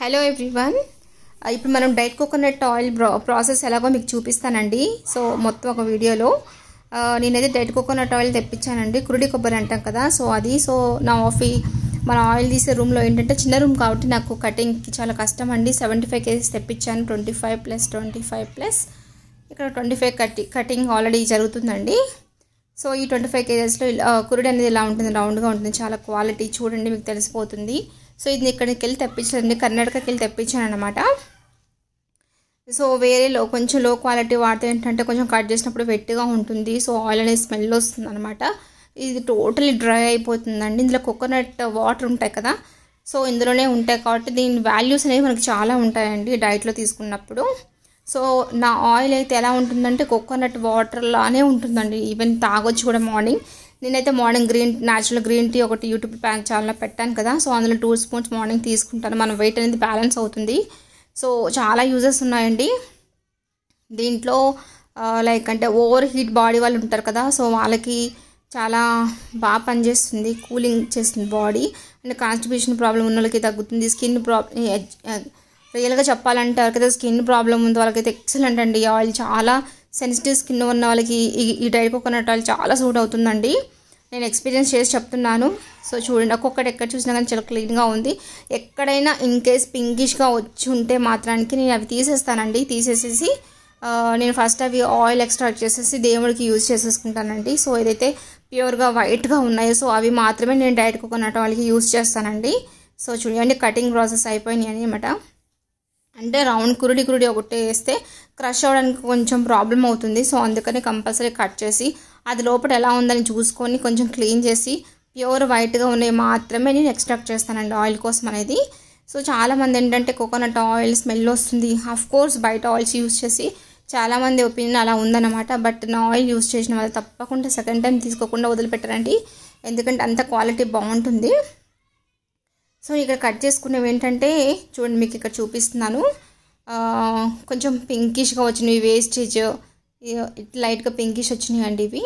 hello everyone ఇప్పుడు మనం diet coconut oil process ఎలాగో మీకు చూపిస్తానండి సో మొత్తం ఒక వీడియోలో నేనైతే డైట్ కోకోనట్ ఆయిల్ తెప్పించానండి కురుడి కొబ్బరి అంటాం కదా సో అది సో నా ఆఫీ మన ఆయిల్ తీసే రూమ్లో ఏంటంటే చిన్న రూమ్ కాబట్టి నాకు కటింగ్కి చాలా కష్టం అండి సెవెంటీ ఫైవ్ కేజీస్ తెప్పించాను twenty five plus twenty five plus ఇక్కడ ట్వంటీ ఫైవ్ కటి కటింగ్ ఆల్రెడీ జరుగుతుందండి సో ఈ ట్వంటీ ఫైవ్ కేజెస్లో కురుడి అనేది ఇలా ఉంటుంది రౌండ్గా ఉంటుంది చాలా క్వాలిటీ చూడండి మీకు తెలిసిపోతుంది సో ఇది ఇక్కడికి వెళ్ళి తెప్పించండి కర్ణాటకకి వెళ్ళి తెప్పించాను అనమాట సో వేరే లో కొంచెం లో క్వాలిటీ వాడితే ఏంటంటే కొంచెం కట్ చేసినప్పుడు వెట్టిగా ఉంటుంది సో ఆయిల్ అనేది స్మెల్ వస్తుంది అనమాట ఇది టోటలీ డ్రై అయిపోతుందండి ఇందులో కోకోనట్ వాటర్ ఉంటాయి కదా సో ఇందులోనే ఉంటాయి కాబట్టి దీని వాల్యూస్ అనేవి మనకి చాలా ఉంటాయండి డైట్లో తీసుకున్నప్పుడు సో నా ఆయిల్ అయితే ఎలా ఉంటుందంటే కోకోనట్ వాటర్లానే ఉంటుందండి ఈవెన్ తాగొచ్చు కూడా మార్నింగ్ నేనైతే morning green natural green tea ఒకటి యూట్యూబ్ ఛానల్లో పెట్టాను కదా సో అందులో టూ స్పూన్స్ మార్నింగ్ తీసుకుంటాను మన వెయిట్ అనేది బ్యాలెన్స్ అవుతుంది సో చాలా యూజెస్ ఉన్నాయండి దీంట్లో లైక్ అంటే ఓవర్ హీట్ బాడీ వాళ్ళు ఉంటారు కదా సో వాళ్ళకి చాలా బాగా పనిచేస్తుంది కూలింగ్ చేస్తుంది బాడీ అండ్ కాన్స్టిబ్యూషన్ ప్రాబ్లం ఉన్న వాళ్ళకి తగ్గుతుంది స్కిన్ ప్రాబ్లం రియల్గా చెప్పాలంటే ఎవరికైతే స్కిన్ ప్రాబ్లం ఉంది వాళ్ళకైతే ఎక్సలెంట్ అండి ఆయిల్ చాలా సెన్సిటివ్ స్కిన్ ఉన్న వాళ్ళకి ఈ టైప్ కోకోనట్ ఆయిల్ చాలా సూట్ అవుతుందండి నేను ఎక్స్పీరియన్స్ చేసి చెప్తున్నాను సో చూడండి ఒక్కొక్కటి ఎక్కడ చూసినా కానీ చాలా క్లీన్గా ఉంది ఎక్కడైనా ఇన్ కేస్ పింకిష్గా వచ్చి ఉంటే మాత్రానికి నేను అవి తీసేస్తానండి తీసేసేసి నేను ఫస్ట్ అవి ఆయిల్ ఎక్స్ట్రాక్ట్ చేసేసి దేవుడికి యూజ్ చేసేసుకుంటానండి సో ఏదైతే ప్యూర్గా వైట్గా ఉన్నాయో సో అవి మాత్రమే నేను డైరెక్ట్ కోకోనట్ ఆయిల్కి యూజ్ చేస్తానండి సో చూడండి కటింగ్ ప్రాసెస్ అయిపోయినాయి అనమాట అంటే రౌండ్ కురుడి కురుడి ఒకటే వేస్తే క్రష్ అవ్వడానికి కొంచెం ప్రాబ్లం అవుతుంది సో అందుకని కంపల్సరీ కట్ చేసి అది లోపల ఎలా ఉందని చూసుకొని కొంచెం క్లీన్ చేసి ప్యూర్ వైట్గా ఉన్నవి మాత్రమే నేను ఎక్స్ట్రాక్ట్ చేస్తానండి ఆయిల్ కోసం అనేది సో చాలామంది ఏంటంటే కోకోనట్ ఆయిల్ స్మెల్ వస్తుంది ఆఫ్ కోర్స్ బయట ఆయిల్స్ యూస్ చేసి చాలామంది ఒపీనియన్ అలా ఉందన్నమాట బట్ నా ఆయిల్ యూస్ చేసిన వాళ్ళు తప్పకుండా సెకండ్ టైం తీసుకోకుండా వదిలిపెట్టారండి ఎందుకంటే అంత క్వాలిటీ బాగుంటుంది సో ఇక్కడ కట్ చేసుకున్నవి ఏంటంటే చూడండి మీకు ఇక్కడ చూపిస్తున్నాను కొంచెం పింకిష్గా వచ్చినవి వేస్టేజ్ లైట్గా పింకిష్ వచ్చినాయి అండి ఇవి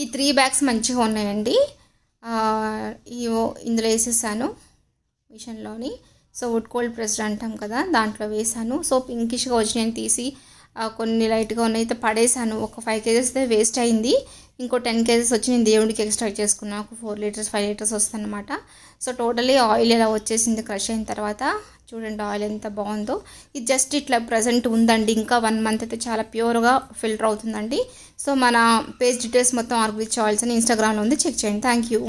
ఈ త్రీ బ్యాగ్స్ మంచిగా ఉన్నాయండి ఇవో ఇందులో వేసేసాను మిషన్లోని సో వుడ్ కోల్డ్ ప్రెస్డ్ అంటాం కదా దాంట్లో వేసాను సో పింకిష్గా వచ్చినాయని తీసి కొన్ని లైట్గా ఉన్నాయి అయితే పడేసాను ఒక ఫైవ్ కేజెస్ అయితే వేస్ట్ అయింది ఇంకో టెన్ కేజెస్ వచ్చి నేను దేవుడికి ఎక్స్ట్రాక్ట్ చేసుకున్నాను ఒక ఫోర్ లీటర్స్ ఫైవ్ లీటర్స్ వస్తుందన్నమాట సో టోటలీ ఆయిల్ ఇలా వచ్చేసింది క్రష్ అయిన తర్వాత చూడండి ఆయిల్ ఎంత బాగుందో ఇది జస్ట్ ఇట్లా ప్రజెంట్ ఉందండి ఇంకా వన్ మంత్ అయితే చాలా ప్యూర్గా ఫిల్టర్ అవుతుందండి సో మన పేజ్ డీటెయిల్స్ మొత్తం ఆర్గ్విచ్ ఆయిల్స్ అని ఇన్స్టాగ్రామ్లో ఉంది చెక్ చేయండి థ్యాంక్ యూ